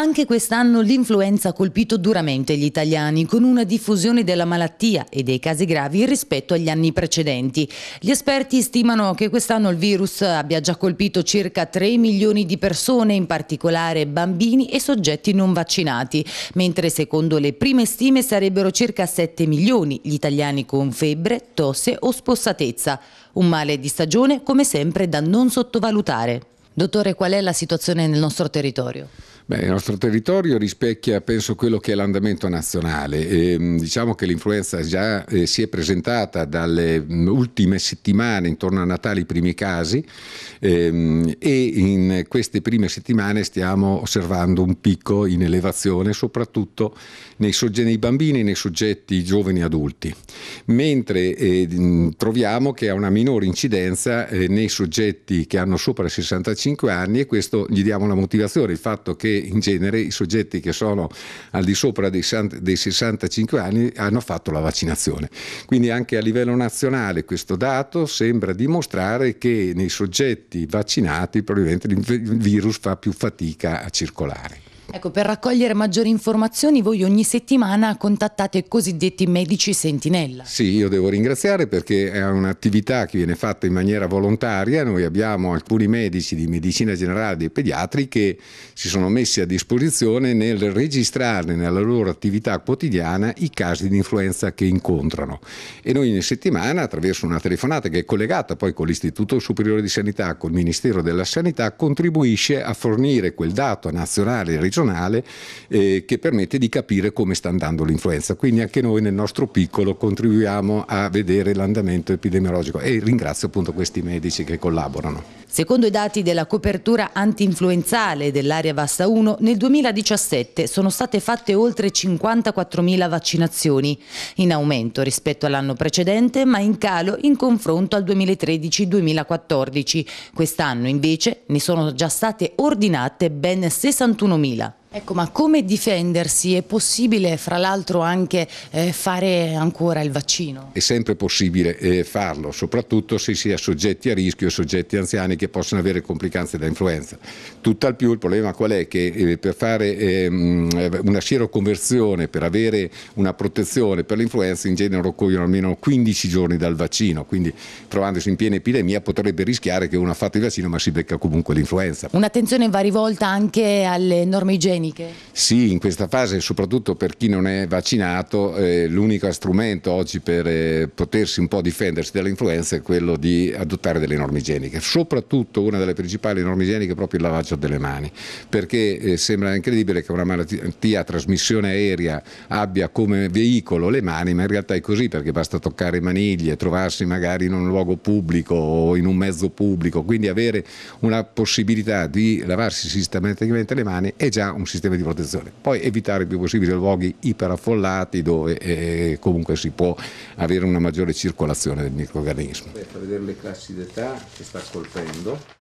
Anche quest'anno l'influenza ha colpito duramente gli italiani, con una diffusione della malattia e dei casi gravi rispetto agli anni precedenti. Gli esperti stimano che quest'anno il virus abbia già colpito circa 3 milioni di persone, in particolare bambini e soggetti non vaccinati, mentre secondo le prime stime sarebbero circa 7 milioni gli italiani con febbre, tosse o spossatezza. Un male di stagione come sempre da non sottovalutare. Dottore, qual è la situazione nel nostro territorio? Beh, il nostro territorio rispecchia, penso, quello che è l'andamento nazionale. E, ehm, diciamo che l'influenza già eh, si è presentata dalle mm, ultime settimane, intorno a Natale, i primi casi ehm, e in queste prime settimane stiamo osservando un picco in elevazione, soprattutto nei, nei bambini e nei soggetti giovani adulti, mentre eh, mm, troviamo che ha una minore incidenza eh, nei soggetti che hanno sopra i 65 anni e questo gli diamo la motivazione, il fatto che in genere i soggetti che sono al di sopra dei, dei 65 anni hanno fatto la vaccinazione. Quindi anche a livello nazionale questo dato sembra dimostrare che nei soggetti vaccinati probabilmente il virus fa più fatica a circolare. Ecco, per raccogliere maggiori informazioni voi ogni settimana contattate i cosiddetti medici sentinella. Sì, io devo ringraziare perché è un'attività che viene fatta in maniera volontaria. Noi abbiamo alcuni medici di medicina generale e pediatri che si sono messi a disposizione nel registrare nella loro attività quotidiana i casi di influenza che incontrano. E noi ogni settimana, attraverso una telefonata che è collegata poi con l'Istituto Superiore di Sanità, col Ministero della Sanità, contribuisce a fornire quel dato nazionale e regionale personale eh, che permette di capire come sta andando l'influenza. Quindi anche noi nel nostro piccolo contribuiamo a vedere l'andamento epidemiologico e ringrazio appunto questi medici che collaborano. Secondo i dati della copertura antinfluenzale dell'area Vasta 1, nel 2017 sono state fatte oltre 54.000 vaccinazioni, in aumento rispetto all'anno precedente ma in calo in confronto al 2013-2014. Quest'anno invece ne sono già state ordinate ben 61.000. Ecco, ma come difendersi? È possibile fra l'altro anche eh, fare ancora il vaccino? È sempre possibile eh, farlo, soprattutto se si è soggetti a rischio e soggetti anziani che possono avere complicanze da influenza. Tutt'al più il problema qual è? Che eh, per fare ehm, una sieroconversione, per avere una protezione per l'influenza in genere occorrono almeno 15 giorni dal vaccino, quindi trovandosi in piena epidemia potrebbe rischiare che uno ha fatto il vaccino ma si becca comunque l'influenza. Un'attenzione va rivolta anche alle norme igieniche igieniche? Sì, in questa fase, soprattutto per chi non è vaccinato, eh, l'unico strumento oggi per eh, potersi un po' difendersi dall'influenza è quello di adottare delle norme igieniche. Soprattutto una delle principali norme igieniche è proprio il lavaggio delle mani, perché eh, sembra incredibile che una malattia a trasmissione aerea abbia come veicolo le mani, ma in realtà è così perché basta toccare maniglie, trovarsi magari in un luogo pubblico o in un mezzo pubblico, quindi avere una possibilità di lavarsi sistematicamente le mani è già un sistema di protezione. Poi evitare il più possibile luoghi iperaffollati dove eh, comunque si può avere una maggiore circolazione del microorganismo. Aspetta vedere le classi d'età che sta colpendo.